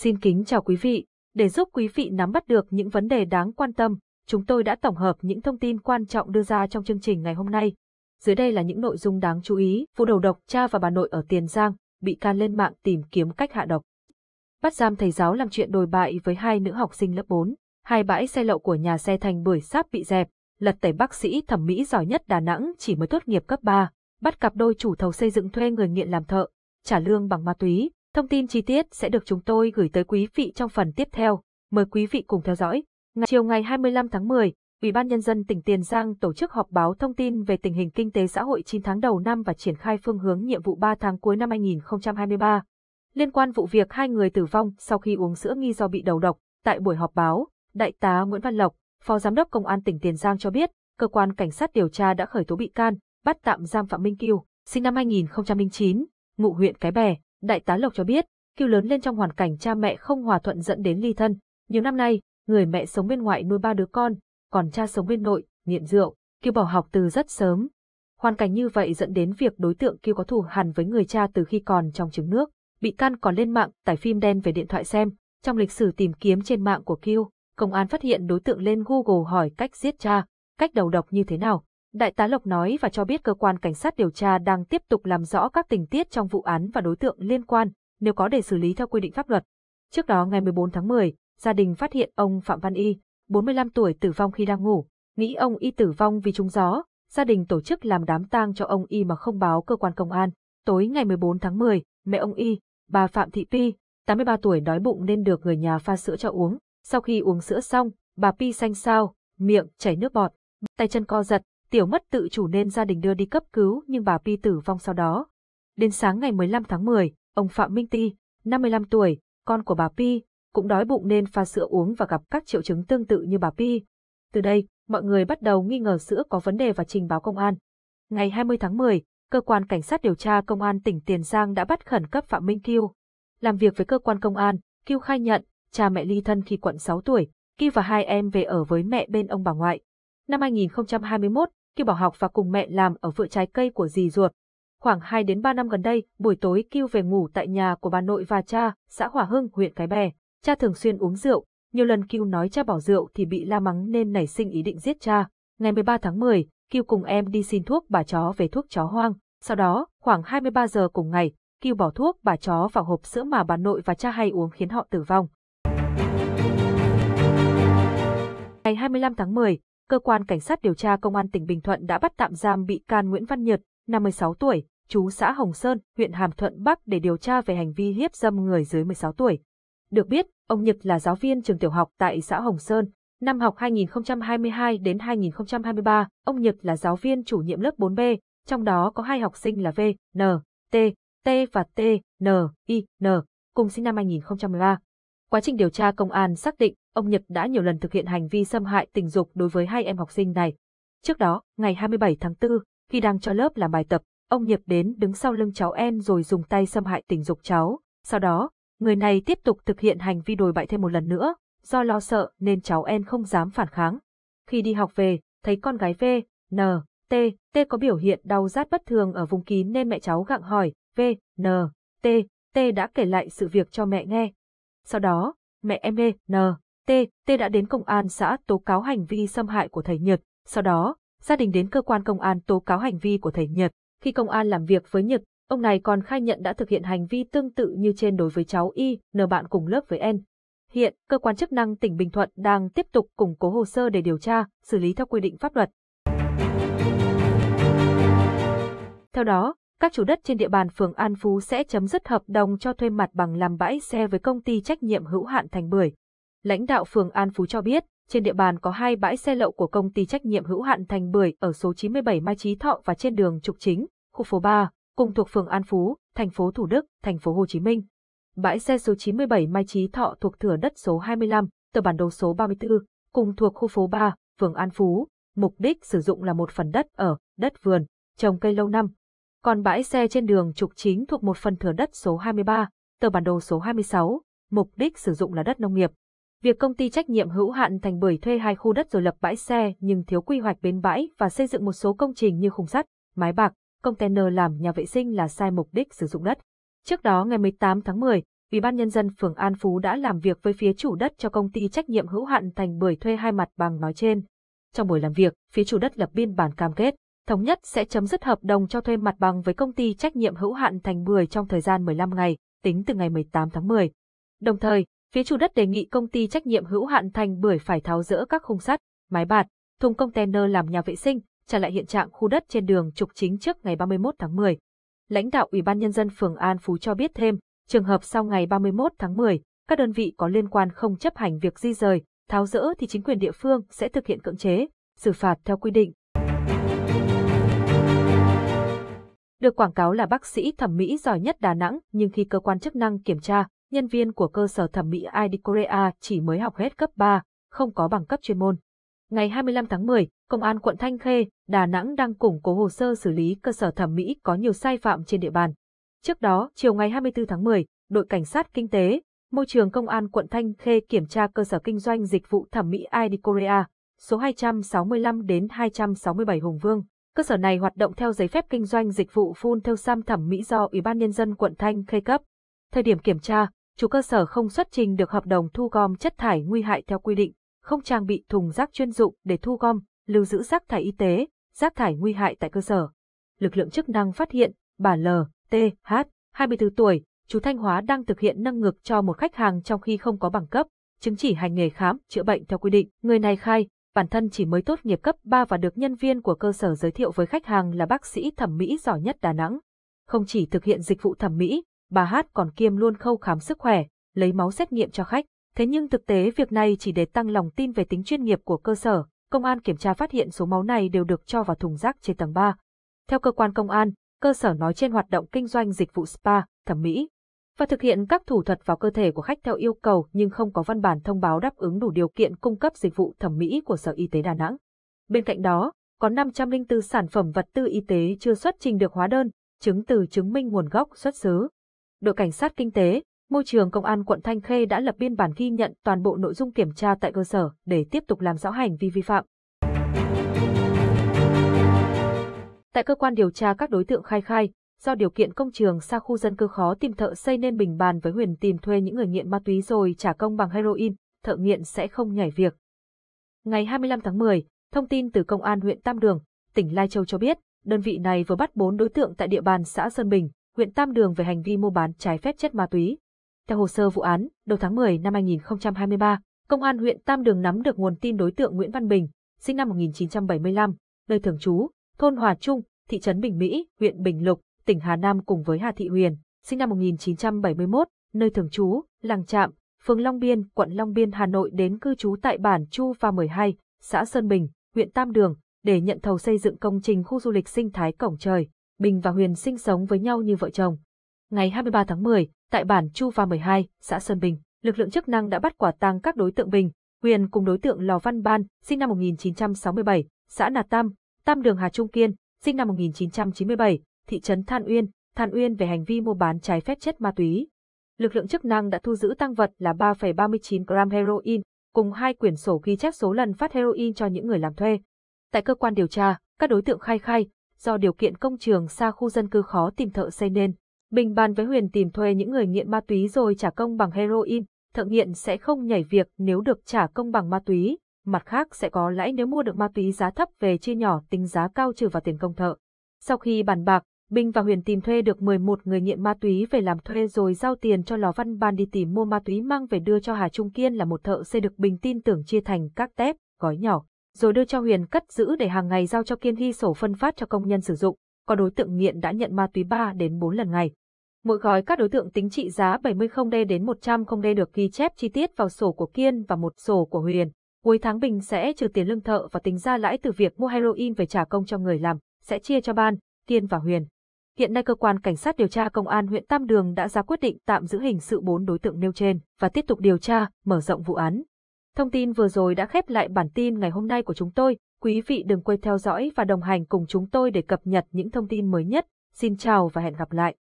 Xin kính chào quý vị, để giúp quý vị nắm bắt được những vấn đề đáng quan tâm, chúng tôi đã tổng hợp những thông tin quan trọng đưa ra trong chương trình ngày hôm nay. Dưới đây là những nội dung đáng chú ý. Vụ đầu độc cha và bà nội ở Tiền Giang, bị can lên mạng tìm kiếm cách hạ độc. Bắt giam thầy giáo làm chuyện đồi bại với hai nữ học sinh lớp 4. Hai bãi xe lậu của nhà xe thành bưởi sáp bị dẹp. Lật tẩy bác sĩ thẩm mỹ giỏi nhất Đà Nẵng chỉ mới tốt nghiệp cấp 3. Bắt cặp đôi chủ thầu xây dựng thuê người nghiện làm thợ, trả lương bằng ma túy. Thông tin chi tiết sẽ được chúng tôi gửi tới quý vị trong phần tiếp theo. Mời quý vị cùng theo dõi. Ngày chiều ngày 25 tháng 10, Ủy ban Nhân dân tỉnh Tiền Giang tổ chức họp báo thông tin về tình hình kinh tế xã hội 9 tháng đầu năm và triển khai phương hướng nhiệm vụ 3 tháng cuối năm 2023. Liên quan vụ việc hai người tử vong sau khi uống sữa nghi do bị đầu độc, tại buổi họp báo, Đại tá Nguyễn Văn Lộc, Phó Giám đốc Công an tỉnh Tiền Giang cho biết, cơ quan cảnh sát điều tra đã khởi tố bị can, bắt tạm giam Phạm Minh Kiều, sinh năm 2009, ngụ huyện Cái Bè, Đại tá Lộc cho biết, Kiều lớn lên trong hoàn cảnh cha mẹ không hòa thuận dẫn đến ly thân. Nhiều năm nay, người mẹ sống bên ngoại nuôi ba đứa con, còn cha sống bên nội, nghiện rượu, Kiều bỏ học từ rất sớm. Hoàn cảnh như vậy dẫn đến việc đối tượng Kiều có thù hằn với người cha từ khi còn trong trứng nước. Bị can còn lên mạng tải phim đen về điện thoại xem, trong lịch sử tìm kiếm trên mạng của Kiều, công an phát hiện đối tượng lên Google hỏi cách giết cha, cách đầu độc như thế nào. Đại tá Lộc nói và cho biết cơ quan cảnh sát điều tra đang tiếp tục làm rõ các tình tiết trong vụ án và đối tượng liên quan, nếu có để xử lý theo quy định pháp luật. Trước đó ngày 14 tháng 10, gia đình phát hiện ông Phạm Văn Y, 45 tuổi tử vong khi đang ngủ, nghĩ ông Y tử vong vì trúng gió, gia đình tổ chức làm đám tang cho ông Y mà không báo cơ quan công an. Tối ngày 14 tháng 10, mẹ ông Y, bà Phạm Thị Pi, 83 tuổi đói bụng nên được người nhà pha sữa cho uống. Sau khi uống sữa xong, bà Pi xanh xao, miệng chảy nước bọt, tay chân co giật, tiểu mất tự chủ nên gia đình đưa đi cấp cứu nhưng bà Pi tử vong sau đó. Đến sáng ngày 15 tháng 10, ông Phạm Minh Ti, 55 tuổi, con của bà Pi, cũng đói bụng nên pha sữa uống và gặp các triệu chứng tương tự như bà Pi. Từ đây, mọi người bắt đầu nghi ngờ sữa có vấn đề và trình báo công an. Ngày 20 tháng 10, cơ quan cảnh sát điều tra công an tỉnh Tiền Giang đã bắt khẩn cấp Phạm Minh Kiêu. Làm việc với cơ quan công an, Kiêu khai nhận, cha mẹ ly thân khi quận 6 tuổi, Kiêu và hai em về ở với mẹ bên ông bà ngoại. Năm 2021, Kiêu bỏ học và cùng mẹ làm ở vựa trái cây của dì ruột. Khoảng 2 đến 3 năm gần đây, buổi tối Kiêu về ngủ tại nhà của bà nội và cha, xã Hòa Hưng, huyện Cái Bè. Cha thường xuyên uống rượu, nhiều lần Kiêu nói cha bỏ rượu thì bị la mắng nên nảy sinh ý định giết cha. Ngày 13 tháng 10, Kiêu cùng em đi xin thuốc bà chó về thuốc chó hoang. Sau đó, khoảng 23 giờ cùng ngày, Kiêu bỏ thuốc bà chó vào hộp sữa mà bà nội và cha hay uống khiến họ tử vong. Ngày 25 tháng 10, cơ quan cảnh sát điều tra công an tỉnh Bình Thuận đã bắt tạm giam bị can Nguyễn Văn Nhật, 56 tuổi, chú xã Hồng Sơn, huyện Hàm Thuận Bắc để điều tra về hành vi hiếp dâm người dưới 16 tuổi. Được biết, ông Nhật là giáo viên trường tiểu học tại xã Hồng Sơn. Năm học 2022 đến 2023, ông Nhật là giáo viên chủ nhiệm lớp 4B, trong đó có hai học sinh là V, N, T, T và T, N, I, N, cùng sinh năm 2013. Quá trình điều tra công an xác định ông Nhật đã nhiều lần thực hiện hành vi xâm hại tình dục đối với hai em học sinh này. Trước đó, ngày 27 tháng 4, khi đang cho lớp làm bài tập, ông Nhật đến đứng sau lưng cháu En rồi dùng tay xâm hại tình dục cháu. Sau đó, người này tiếp tục thực hiện hành vi đồi bại thêm một lần nữa, do lo sợ nên cháu En không dám phản kháng. Khi đi học về, thấy con gái V, N, T, T có biểu hiện đau rát bất thường ở vùng kín nên mẹ cháu gặng hỏi, V, N, T, T đã kể lại sự việc cho mẹ nghe. Sau đó, mẹ em E, N, T, T đã đến công an xã tố cáo hành vi xâm hại của thầy Nhật, sau đó, gia đình đến cơ quan công an tố cáo hành vi của thầy Nhật. Khi công an làm việc với Nhật, ông này còn khai nhận đã thực hiện hành vi tương tự như trên đối với cháu Y, N bạn cùng lớp với N. Hiện, cơ quan chức năng tỉnh Bình Thuận đang tiếp tục củng cố hồ sơ để điều tra, xử lý theo quy định pháp luật. Theo đó, các chủ đất trên địa bàn phường An Phú sẽ chấm dứt hợp đồng cho thuê mặt bằng làm bãi xe với công ty trách nhiệm hữu hạn Thành Bưởi. Lãnh đạo phường An Phú cho biết, trên địa bàn có hai bãi xe lậu của công ty trách nhiệm hữu hạn Thành Bưởi ở số 97 Mai Chí Thọ và trên đường Trục Chính, khu phố 3, cùng thuộc phường An Phú, thành phố Thủ Đức, thành phố Hồ Chí Minh. Bãi xe số 97 Mai Chí Thọ thuộc thửa đất số 25, tờ bản đồ số 34, cùng thuộc khu phố 3, phường An Phú, mục đích sử dụng là một phần đất ở, đất vườn, trồng cây lâu năm. Còn bãi xe trên đường Trục Chính thuộc một phần thửa đất số 23, tờ bản đồ số 26, mục đích sử dụng là đất nông nghiệp. Việc công ty trách nhiệm hữu hạn Thành Bưởi thuê hai khu đất rồi lập bãi xe nhưng thiếu quy hoạch bến bãi và xây dựng một số công trình như khung sắt, mái bạc, container làm nhà vệ sinh là sai mục đích sử dụng đất. Trước đó ngày 18 tháng 10, Ủy ban nhân dân phường An Phú đã làm việc với phía chủ đất cho công ty trách nhiệm hữu hạn Thành Bưởi thuê hai mặt bằng nói trên. Trong buổi làm việc, phía chủ đất lập biên bản cam kết, thống nhất sẽ chấm dứt hợp đồng cho thuê mặt bằng với công ty trách nhiệm hữu hạn Thành Bưởi trong thời gian 15 ngày, tính từ ngày 18 tháng 10. Đồng thời, Phía chủ đất đề nghị công ty trách nhiệm hữu hạn Thành Bưởi phải tháo rỡ các khung sắt, mái bạt, thùng container làm nhà vệ sinh, trả lại hiện trạng khu đất trên đường trục chính trước ngày 31 tháng 10. Lãnh đạo Ủy ban Nhân dân phường An Phú cho biết thêm, trường hợp sau ngày 31 tháng 10, các đơn vị có liên quan không chấp hành việc di rời, tháo rỡ thì chính quyền địa phương sẽ thực hiện cưỡng chế, xử phạt theo quy định. Được quảng cáo là bác sĩ thẩm mỹ giỏi nhất Đà Nẵng nhưng khi cơ quan chức năng kiểm tra, nhân viên của cơ sở thẩm mỹ ID Korea chỉ mới học hết cấp 3, không có bằng cấp chuyên môn. Ngày 25 tháng 10, Công an quận Thanh Khê, Đà Nẵng đang củng cố hồ sơ xử lý cơ sở thẩm mỹ có nhiều sai phạm trên địa bàn. Trước đó, chiều ngày 24 tháng 10, đội cảnh sát kinh tế, môi trường công an quận Thanh Khê kiểm tra cơ sở kinh doanh dịch vụ thẩm mỹ ID Korea, số 265 đến 267 Hùng Vương. Cơ sở này hoạt động theo giấy phép kinh doanh dịch vụ phun theo sam thẩm mỹ do Ủy ban Nhân dân quận Thanh Khê cấp. Thời điểm kiểm tra, chủ cơ sở không xuất trình được hợp đồng thu gom chất thải nguy hại theo quy định, không trang bị thùng rác chuyên dụng để thu gom, lưu giữ rác thải y tế, rác thải nguy hại tại cơ sở. Lực lượng chức năng phát hiện bà L, T, H, 24 tuổi, chú Thanh Hóa đang thực hiện nâng ngực cho một khách hàng trong khi không có bằng cấp, chứng chỉ hành nghề khám, chữa bệnh theo quy định. Người này khai, bản thân chỉ mới tốt nghiệp cấp 3 và được nhân viên của cơ sở giới thiệu với khách hàng là bác sĩ thẩm mỹ giỏi nhất Đà Nẵng. Không chỉ thực hiện dịch vụ thẩm mỹ, bà Hát còn kiêm luôn khâu khám sức khỏe, lấy máu xét nghiệm cho khách. Thế nhưng thực tế việc này chỉ để tăng lòng tin về tính chuyên nghiệp của cơ sở, công an kiểm tra phát hiện số máu này đều được cho vào thùng rác trên tầng 3. Theo cơ quan công an, cơ sở nói trên hoạt động kinh doanh dịch vụ spa, thẩm mỹ và thực hiện các thủ thuật vào cơ thể của khách theo yêu cầu nhưng không có văn bản thông báo đáp ứng đủ điều kiện cung cấp dịch vụ thẩm mỹ của Sở Y tế Đà Nẵng. Bên cạnh đó, có 504 sản phẩm vật tư y tế chưa xuất trình được hóa đơn, chứng từ chứng minh nguồn gốc xuất xứ đội cảnh sát kinh tế, môi trường công an quận Thanh Khê đã lập biên bản ghi nhận toàn bộ nội dung kiểm tra tại cơ sở để tiếp tục làm rõ hành vi vi phạm. Tại cơ quan điều tra các đối tượng khai khai, do điều kiện công trường xa khu dân cư khó tìm thợ xây nên Bình bàn với Huyền tìm thuê những người nghiện ma túy rồi trả công bằng heroin, thợ nghiện sẽ không nhảy việc. Ngày 25 tháng 10, thông tin từ Công an huyện Tam Đường, tỉnh Lai Châu cho biết, đơn vị này vừa bắt 4 đối tượng tại địa bàn xã Sơn Bình, huyện Tam Đường về hành vi mua bán trái phép chất ma túy. Theo hồ sơ vụ án, đầu tháng 10 năm 2023, công an huyện Tam Đường nắm được nguồn tin đối tượng Nguyễn Văn Bình, sinh năm 1975, nơi thường trú, thôn Hòa Trung, thị trấn Bình Mỹ, huyện Bình Lục, tỉnh Hà Nam cùng với Hà Thị Huyền, sinh năm 1971, nơi thường trú, làng Trạm, phường Long Biên, quận Long Biên, Hà Nội đến cư trú tại bản Chu Pha 12, xã Sơn Bình, huyện Tam Đường, để nhận thầu xây dựng công trình khu du lịch sinh thái Cổng Trời, Bình và Huyền sinh sống với nhau như vợ chồng. Ngày 23 tháng 10, tại bản Chu Va 12, xã Sơn Bình, lực lượng chức năng đã bắt quả tang các đối tượng Bình, Huyền cùng đối tượng Lò Văn Ban, sinh năm 1967, xã Nà Tam, Tam Đường Hà Trung Kiên, sinh năm 1997, thị trấn Than Uyên, Than Uyên về hành vi mua bán trái phép chất ma túy. Lực lượng chức năng đã thu giữ tăng vật là 3,39 gram heroin, cùng hai quyển sổ ghi chép số lần phát heroin cho những người làm thuê. Tại cơ quan điều tra, các đối tượng khai khai, do điều kiện công trường xa khu dân cư khó tìm thợ xây nên. Bình bàn với Huyền tìm thuê những người nghiện ma túy rồi trả công bằng heroin, thợ nghiện sẽ không nhảy việc nếu được trả công bằng ma túy, mặt khác sẽ có lãi nếu mua được ma túy giá thấp về chia nhỏ tính giá cao trừ vào tiền công thợ. Sau khi bàn bạc, Bình và Huyền tìm thuê được 11 người nghiện ma túy về làm thuê rồi giao tiền cho Lò Văn Ban đi tìm mua ma túy mang về đưa cho Hà Trung Kiên là một thợ xây được Bình tin tưởng chia thành các tép, gói nhỏ rồi đưa cho Huyền cất giữ để hàng ngày giao cho Kiên Hy sổ phân phát cho công nhân sử dụng, có đối tượng nghiện đã nhận ma túy 3 đến 4 lần ngày. Mỗi gói các đối tượng tính trị giá 70D đến 100D được ghi chép chi tiết vào sổ của Kiên và một sổ của Huyền. Cuối tháng Bình sẽ trừ tiền lương thợ và tính ra lãi từ việc mua heroin về trả công cho người làm, sẽ chia cho Ban, Kiên và Huyền. Hiện nay cơ quan cảnh sát điều tra công an huyện Tam Đường đã ra quyết định tạm giữ hình sự bốn đối tượng nêu trên và tiếp tục điều tra, mở rộng vụ án. Thông tin vừa rồi đã khép lại bản tin ngày hôm nay của chúng tôi. Quý vị đừng quên theo dõi và đồng hành cùng chúng tôi để cập nhật những thông tin mới nhất. Xin chào và hẹn gặp lại.